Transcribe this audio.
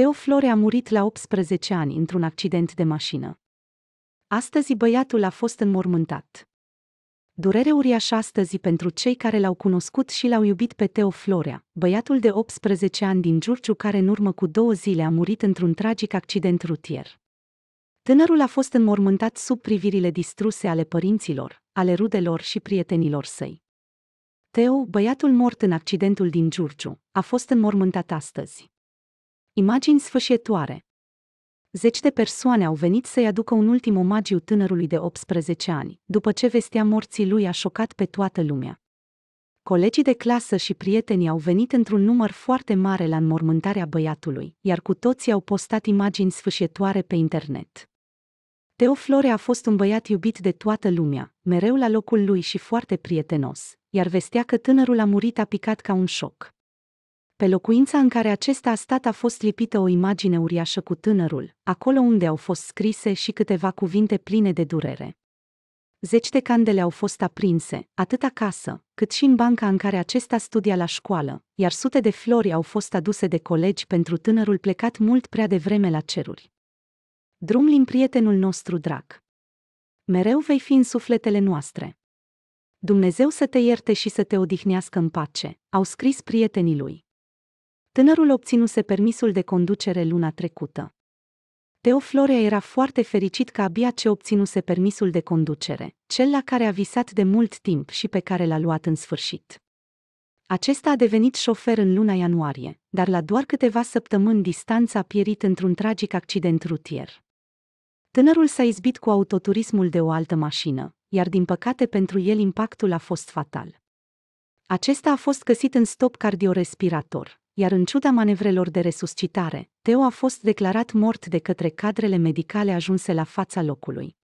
Teo Flore a murit la 18 ani într-un accident de mașină. Astăzi băiatul a fost înmormântat. Durere uriașă astăzi pentru cei care l-au cunoscut și l-au iubit pe Teo Florea, băiatul de 18 ani din Giurgiu care în urmă cu două zile a murit într-un tragic accident rutier. Tânărul a fost înmormântat sub privirile distruse ale părinților, ale rudelor și prietenilor săi. Teo, băiatul mort în accidentul din Giurgiu, a fost înmormântat astăzi. Imagini sfâșietoare. Zeci de persoane au venit să-i aducă un ultim omagiu tânărului de 18 ani, după ce vestea morții lui a șocat pe toată lumea. Colegii de clasă și prietenii au venit într-un număr foarte mare la înmormântarea băiatului, iar cu toții au postat imagini sfâșietoare pe internet. Teo Flore a fost un băiat iubit de toată lumea, mereu la locul lui și foarte prietenos, iar vestea că tânărul a murit a picat ca un șoc. Pe locuința în care acesta a stat a fost lipită o imagine uriașă cu tânărul, acolo unde au fost scrise și câteva cuvinte pline de durere. Zeci de candele au fost aprinse, atât acasă, cât și în banca în care acesta studia la școală, iar sute de flori au fost aduse de colegi pentru tânărul plecat mult prea devreme la ceruri. Drum din prietenul nostru drag. Mereu vei fi în sufletele noastre. Dumnezeu să te ierte și să te odihnească în pace, au scris prietenii lui. Tânărul obținuse permisul de conducere luna trecută. Teo Florea era foarte fericit că abia ce obținuse permisul de conducere, cel la care a visat de mult timp și pe care l-a luat în sfârșit. Acesta a devenit șofer în luna ianuarie, dar la doar câteva săptămâni distanță a pierit într-un tragic accident rutier. Tânărul s-a izbit cu autoturismul de o altă mașină, iar din păcate pentru el impactul a fost fatal. Acesta a fost găsit în stop cardiorespirator, iar în ciuda manevrelor de resuscitare, Teo a fost declarat mort de către cadrele medicale ajunse la fața locului.